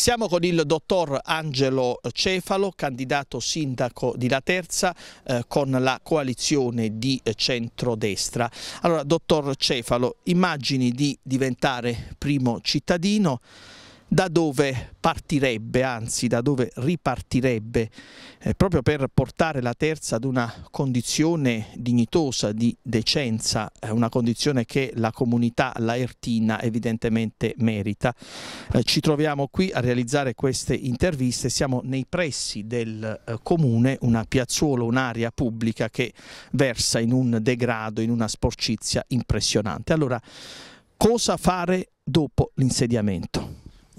Siamo con il dottor Angelo Cefalo, candidato sindaco di La Terza eh, con la coalizione di centrodestra. Allora, dottor Cefalo, immagini di diventare primo cittadino, da dove partirebbe, anzi da dove ripartirebbe, eh, proprio per portare la terza ad una condizione dignitosa, di decenza, eh, una condizione che la comunità laertina evidentemente merita. Eh, ci troviamo qui a realizzare queste interviste, siamo nei pressi del eh, comune, una piazzuola, un'area pubblica che versa in un degrado, in una sporcizia impressionante. Allora, cosa fare dopo l'insediamento?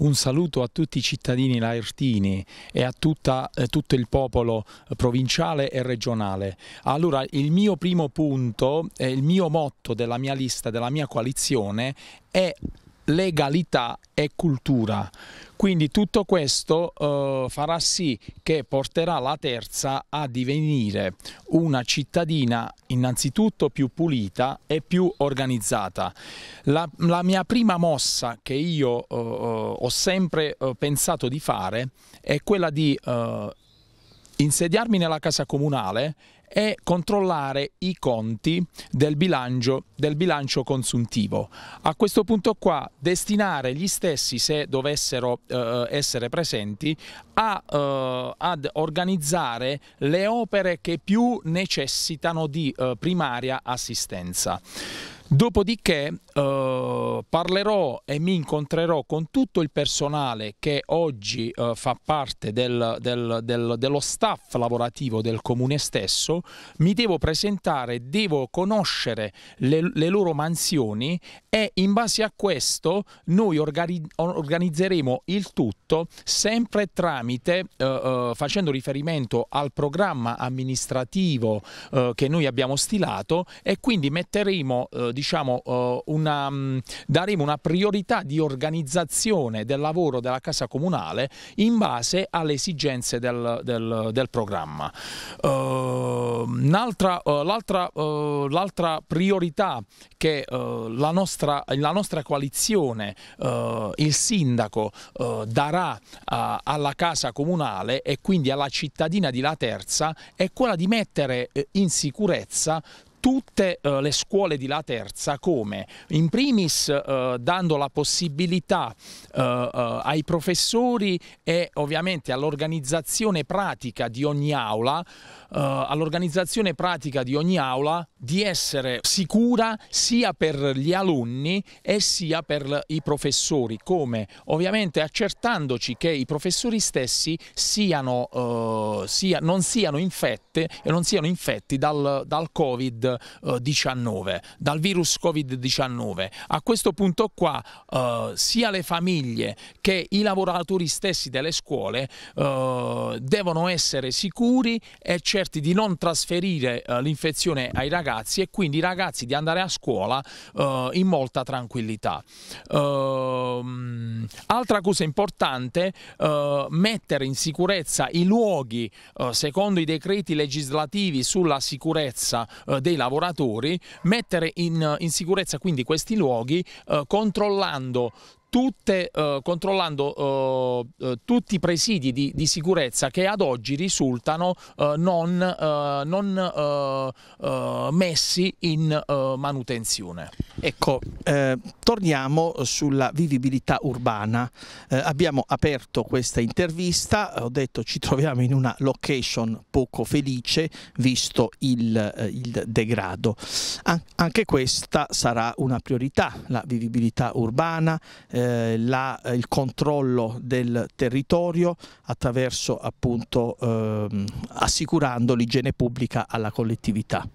un saluto a tutti i cittadini laertini e a tutta, eh, tutto il popolo eh, provinciale e regionale. Allora il mio primo punto, eh, il mio motto della mia lista, della mia coalizione è legalità e cultura. Quindi tutto questo eh, farà sì che porterà la terza a divenire una cittadina innanzitutto più pulita e più organizzata. La, la mia prima mossa che io eh, ho sempre eh, pensato di fare è quella di eh, insediarmi nella casa comunale è controllare i conti del bilancio, del bilancio consuntivo. A questo punto qua destinare gli stessi, se dovessero eh, essere presenti, a, eh, ad organizzare le opere che più necessitano di eh, primaria assistenza. Dopodiché eh, parlerò e mi incontrerò con tutto il personale che oggi eh, fa parte del, del, del, dello staff lavorativo del comune stesso, mi devo presentare, devo conoscere le, le loro mansioni e in base a questo noi organi organizzeremo il tutto sempre tramite, eh, eh facendo riferimento al programma amministrativo eh, che noi abbiamo stilato e quindi metteremo eh, diciamo, eh, una, mm, daremo una priorità di organizzazione del lavoro della Casa Comunale in base alle esigenze del, del, del programma. Eh, eh, l'altra, priorità che la nostra, la, nostra, coalizione, il sindaco, darà alla Casa Comunale e quindi alla cittadina di La Terza è quella di mettere in sicurezza tutte eh, le scuole di La Terza come in primis eh, dando la possibilità eh, eh ai professori e ovviamente all'organizzazione pratica di ogni aula eh, all'organizzazione pratica di ogni aula di essere sicura sia per gli alunni e sia per i professori come ovviamente accertandoci che i professori stessi siano, eh, sia, non siano infetti e non siano infetti dal, dal covid dal virus Covid-19. A questo punto qua eh, sia le famiglie che i lavoratori stessi delle scuole eh, devono essere sicuri e certi di non trasferire eh, l'infezione ai ragazzi e quindi i ragazzi di andare a scuola eh, in molta tranquillità. Ehm, altra cosa importante, eh, mettere in sicurezza i luoghi eh, secondo i decreti legislativi sulla sicurezza dei lavoratori lavoratori, mettere in, eh, in sicurezza quindi questi luoghi eh, controllando tutte, eh, controllando eh, eh, tutti i presidi di, di, sicurezza che ad oggi risultano eh, non, eh, non eh, messi in manutenzione. Ecco, torniamo sulla vivibilità urbana. abbiamo aperto questa intervista, ho detto ci troviamo in una location poco felice visto il, il degrado. An anche questa sarà una priorità, la vivibilità urbana. Eh, eh, la, eh, il controllo del territorio attraverso appunto ehm, assicurando l'igiene pubblica alla collettività.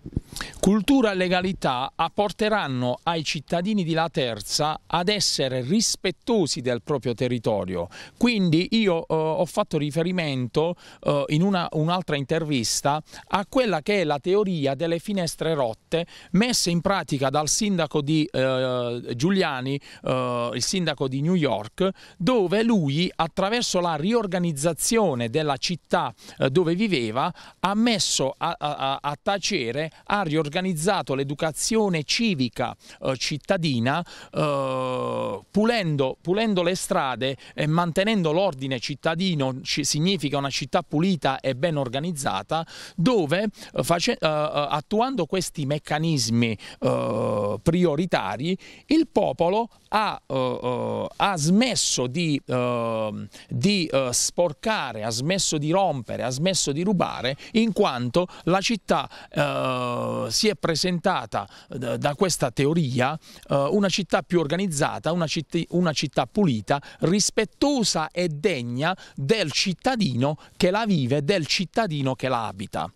Cultura e legalità apporteranno ai cittadini di La Terza ad essere rispettosi del proprio territorio. Quindi io eh, ho fatto riferimento eh, in un'altra un intervista a quella che è la teoria delle finestre rotte messa in pratica dal sindaco di eh, Giuliani, eh, il sindaco di New York, dove lui attraverso la riorganizzazione della città eh, dove viveva ha messo a, a, a tacere, ha riorganizzato organizzato l'educazione civica eh, cittadina eh, pulendo, pulendo, le strade e mantenendo l'ordine cittadino, ci, significa una città pulita e ben organizzata, dove eh, face, eh, eh, attuando questi meccanismi prioritari il popolo ha ha smesso di, uh, di uh, sporcare, ha smesso di rompere, ha smesso di rubare, in quanto la città uh, si è presentata eh, da questa teoria una città più organizzata, una, citt una città pulita, rispettosa e degna del cittadino che la vive, del cittadino che la abita.